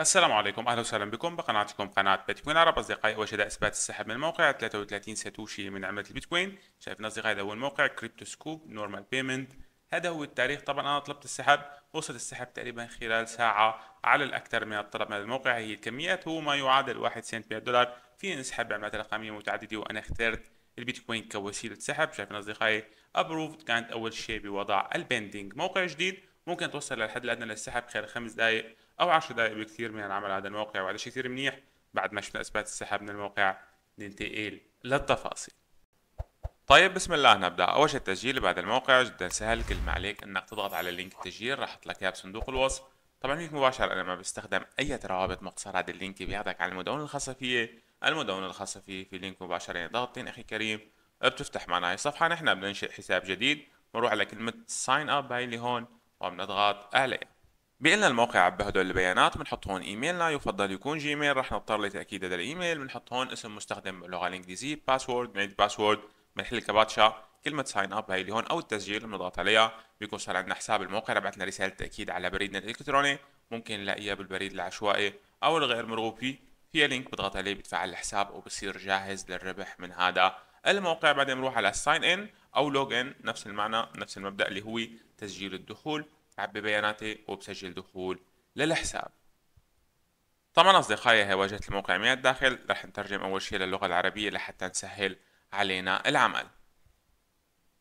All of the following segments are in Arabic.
السلام عليكم اهلا وسهلا بكم بقناتكم قناه بيتكوين عرب اصدقائي اول شيء اثبات السحب من الموقع 33 ساتوشي من عمله البيتكوين شايفين اصدقائي هذا هو الموقع كريبتو سكوب نورمال بيمنت هذا هو التاريخ طبعا انا طلبت السحب وصل السحب تقريبا خلال ساعه على الاكثر من الطلب من الموقع هي الكميات هو ما يعادل 1 سنت من الدولار في نسحب بعملات رقميه متعدده وانا اخترت البيتكوين كوسيله سحب شايفين اصدقائي ابروفد كانت اول شيء بوضع البندنج موقع جديد ممكن توصل للحد الادنى للسحب خلال خمس دقائق او عشر دقائق بكثير من العمل على هذا الموقع وهذا شيء كثير منيح بعد ما شفنا اثبات السحب من الموقع ننتقل للتفاصيل طيب بسم الله نبدا اول شيء التسجيل بهذا الموقع جدا سهل كل ما عليك انك تضغط على لينك التسجيل راح احط لك اياه بصندوق الوصف طبعا هيك مباشره انا ما بستخدم اي روابط مختصر هذا اللينك بياخذك على المدونه الخاصه فيه المدونه الخاصه فيه في لينك مباشره يعني ضغطتين اخي كريم بتفتح معنا هي الصفحه نحن بننشئ حساب جديد بنروح على كلمه ساين اب هاي اللي هون وبنضغط عليه بيقلنا الموقع عبى هدول البيانات بنحط هون ايميلنا يفضل يكون جيميل رح نضطر لتاكيد هذا الايميل بنحط هون اسم مستخدم باللغه الانجليزيه باسورد بنعيد باسورد بنحل كباتشا كلمة ساين اب هي اللي هون او التسجيل بنضغط عليها بيكون صار عندنا حساب الموقع بعثنا رسالة تأكيد على بريدنا الالكتروني ممكن نلاقيها بالبريد العشوائي او الغير مرغوب فيه فيها لينك بضغط عليه بتفعل الحساب وبصير جاهز للربح من هذا الموقع بعدين بنروح على ساين ان او لوج ان نفس المعنى نفس المبدا اللي هو تسجيل الدخول بعبي بياناتي وبسجل دخول للحساب طبعا اصدقائي هي واجهه الموقع من الداخل رح نترجم اول شيء للغه العربيه لحتى نسهل علينا العمل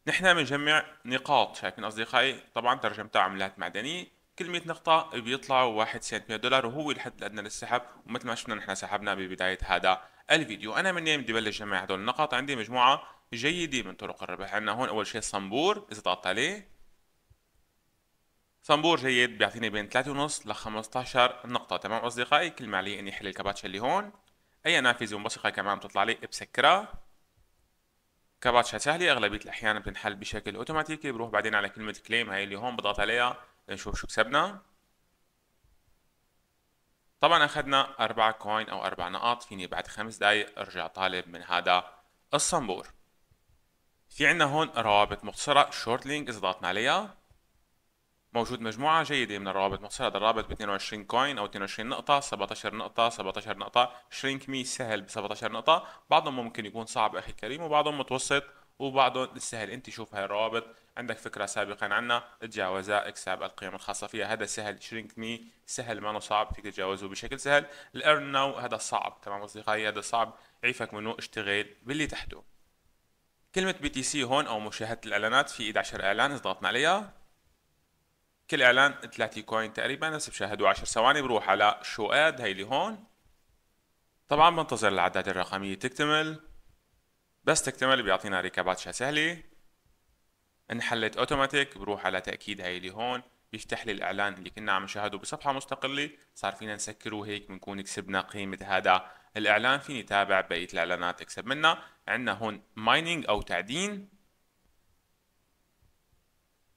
نحن بنجمع نقاط شايفين اصدقائي طبعا ترجمتها عملات معدنيه كل 100 نقطه بيطلعوا 1 سنت 100 دولار وهو الحد الادنى للسحب ومثل ما شفنا نحن سحبنا ببدايه هذا الفيديو انا من بدي بلش جمع هدول النقط عندي مجموعه جيده من طرق الربح عندنا هون اول شيء الصنبور اذا ضغطت عليه صنبور جيد بيعطيني بين 3.5 ل 15 نقطة تمام أصدقائي كل ما علي إني أحل الكباتشة اللي هون أي نافذة منبثقة كمان بتطلع لي بسكرها كباتشة سهلة أغلبية الأحيان بتنحل بشكل أوتوماتيكي بروح بعدين على كلمة كليم هاي اللي هون بضغط عليها نشوف شو كسبنا طبعا اخذنا اربع كوين او اربع نقاط فيني بعد خمس دقايق ارجع طالب من هذا الصنبور في عنا هون روابط مختصرة شورت لينك اذا ضغطنا عليها موجود مجموعة جيدة من الروابط مختصرة هذا الرابط ب 22 كوين او 22 نقطة 17 نقطة 17 نقطة شرينك مي سهل ب 17 نقطة بعضهم ممكن يكون صعب اخي كريم وبعضهم متوسط وبعضهم السهل انت شوف هاي الروابط عندك فكره سابقا عنها تجاوزها اكسب القيم الخاصه فيها هذا سهل شرينك مي سهل ما صعب فيك تجاوزه بشكل سهل الارن ناو هذا صعب تمام اصدقائي هذا صعب عيفك منه اشتغل باللي تحته كلمة بي تي سي هون او مشاهدة الاعلانات في 11 اعلان اذا ضغطنا عليها كل اعلان 3 كوين تقريبا بس بشاهدوا 10 ثواني بروح على شو اد هي اللي هون طبعا بنتظر الاعداد الرقمية تكتمل بس تكتمل بيعطينا ركابات سهله انحلت اوتوماتيك بروح على تاكيد هاي اللي هون بيفتح لي الاعلان اللي كنا عم نشاهده بصفحه مستقله صار فينا نسكره هيك بنكون كسبنا قيمه هذا الاعلان فيني تابع بقيه الاعلانات اكسب منها عندنا هون مايننج او تعدين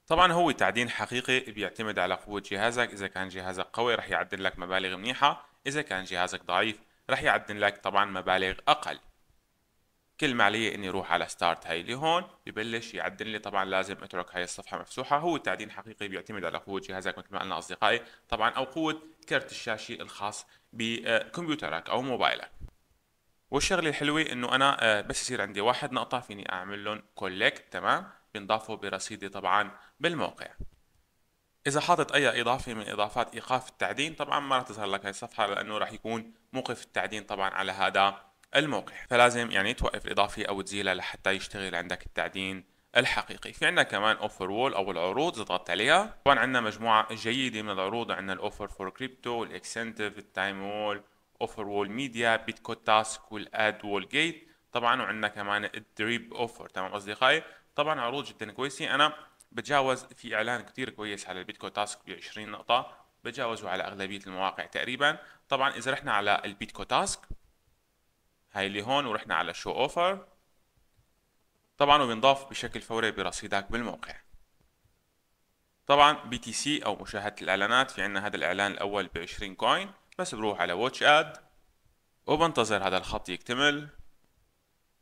طبعا هو تعدين حقيقي بيعتمد على قوه جهازك اذا كان جهازك قوي رح يعدل لك مبالغ منيحه اذا كان جهازك ضعيف رح يعدل لك طبعا مبالغ اقل كل ما علي اني اروح على ستارت هاي هون ببلش يعدل لي طبعا لازم اترك هاي الصفحه مفتوحه هو التعدين حقيقي بيعتمد على قوه جهازك مثل ما قلنا اصدقائي طبعا او قوه كرت الشاشه الخاص بكمبيوترك او موبايلك والشغله الحلوه انه انا آه، بس يصير عندي واحد نقطه فيني اعمل لهم كولكت تمام بنضافه برصيدي طبعا بالموقع إذا حاطط أي إضافة من إضافات إيقاف التعدين طبعا ما راح تظهر لك هاي الصفحة لأنه راح يكون موقف التعدين طبعا على هذا الموقع فلازم يعني توقف الاضافه او تزيلها لحتى يشتغل عندك التعدين الحقيقي في عندنا كمان اوفر وول او العروض اذا ضغطت عليها طبعا عندنا مجموعه جيده من العروض عندنا الاوفر فور كريبتو الاكسنتيف التايم وول اوفر وول ميديا بيتكو تاسك والاد وول جيت طبعا وعندنا كمان الدريب اوفر تمام اصدقائي طبعا عروض جدا كويسه انا بتجاوز في اعلان كثير كويس على البيتكو تاسك ب 20 نقطه بتجاوزه على اغلبيه المواقع تقريبا طبعا اذا رحنا على البيتكو تاسك هاي اللي هون ورحنا على شو اوفر طبعا وبنضاف بشكل فوري برصيدك بالموقع طبعا بي تي سي او مشاهده الاعلانات في عندنا هذا الاعلان الاول ب 20 كوين بس بروح على واتش اد وبنتظر هذا الخط يكتمل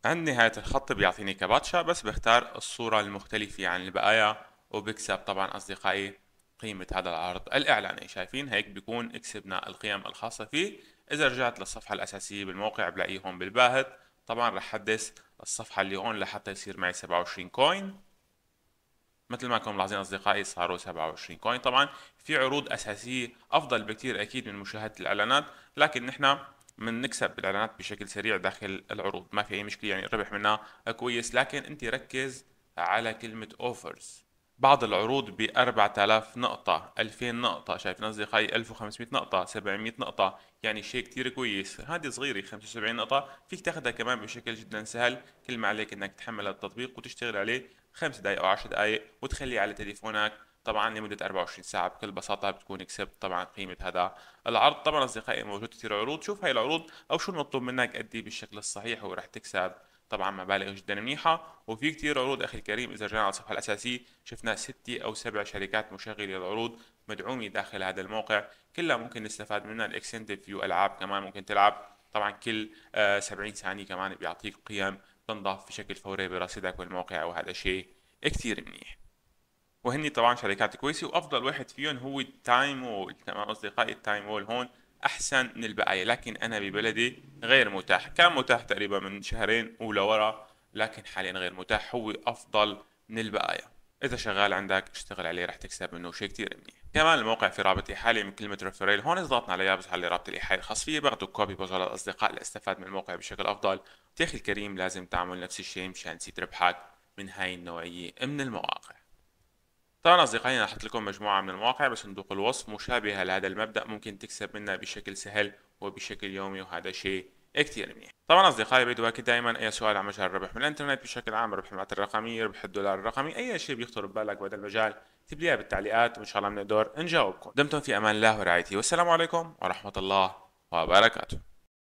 عند نهاية الخط بيعطيني كباتشا بس بختار الصورة المختلفة عن البقايا وبكسب طبعا أصدقائي قيمة هذا العرض الإعلاني شايفين هيك بيكون كسبنا القيم الخاصة فيه اذا رجعت للصفحه الاساسيه بالموقع بلاقيه هون بالباهت طبعا رح حدث الصفحه اللي هون لحتى يصير معي 27 كوين مثل ما كنتم ملاحظين اصدقائي صاروا 27 كوين طبعا في عروض اساسيه افضل بكتير اكيد من مشاهده الاعلانات لكن نحن بنكسب بالاعلانات بشكل سريع داخل العروض ما في اي مشكله يعني الربح منها كويس لكن انت ركز على كلمه اوفرز بعض العروض ب 4000 نقطة 2000 نقطة شايفين أصدقائي 1500 نقطة 700 نقطة يعني شيء كتير كويس هذه صغيرة 75 نقطة فيك تاخذها كمان بشكل جدا سهل كل ما عليك انك تحمل التطبيق وتشتغل عليه 5 دقائق او 10 دقائق وتخليه على تليفونك طبعا لمدة 24 ساعة بكل بساطة بتكون كسبت طبعا قيمة هذا العرض طبعا أصدقائي موجود كتير عروض شوف هاي العروض أو شو المطلوب منك أدي بالشكل الصحيح ورح تكسب طبعا مبالغ جدا منيحة وفي كتير عروض أخي الكريم إذا رجعنا على الصفحة الأساسية شفنا ست أو سبع شركات مشغلة العروض مدعومة داخل هذا الموقع كلها ممكن نستفاد منها الإكسنتيف فيو ألعاب كمان ممكن تلعب طبعا كل 70 آه، ثانية كمان بيعطيك قيم تنضاف بشكل فوري برصيدك بالموقع وهذا شيء كتير منيح وهني طبعا شركات كويسة وأفضل واحد فيهم هو التايم وول تمام أصدقائي التايم وول هون احسن من البقايا لكن انا ببلدي غير متاح كان متاح تقريبا من شهرين ولورا لكن حاليا غير متاح هو افضل من البقايا اذا شغال عندك اشتغل عليه رح تكسب منه شيء كثير منيح كمان الموقع في رابط احاله من كلمه ريفيرال هون ضغطنا عليها بس على رابط الاحاله الخاص فيه بعده كوبي على الاصدقاء لاستفاد من الموقع بشكل افضل يا اخي الكريم لازم تعمل نفس الشيء مشان تصير تربحك من هاي النوعيه من المواقع طبعا أصدقائي أنا حط لكم مجموعة من المواقع بصندوق الوصف مشابهة لهذا المبدأ ممكن تكسب منها بشكل سهل وبشكل يومي وهذا شيء كثير منيح طبعا اصدقائي بدي دائما اي سؤال عن مجال الربح من الانترنت بشكل عام ربح العملات الرقميه ربح الدولار الرقمي اي شيء بيخطر ببالك بهذا المجال اكتب لي بالتعليقات وان شاء الله بنقدر نجاوبكم دمتم في امان الله ورعايته والسلام عليكم ورحمه الله وبركاته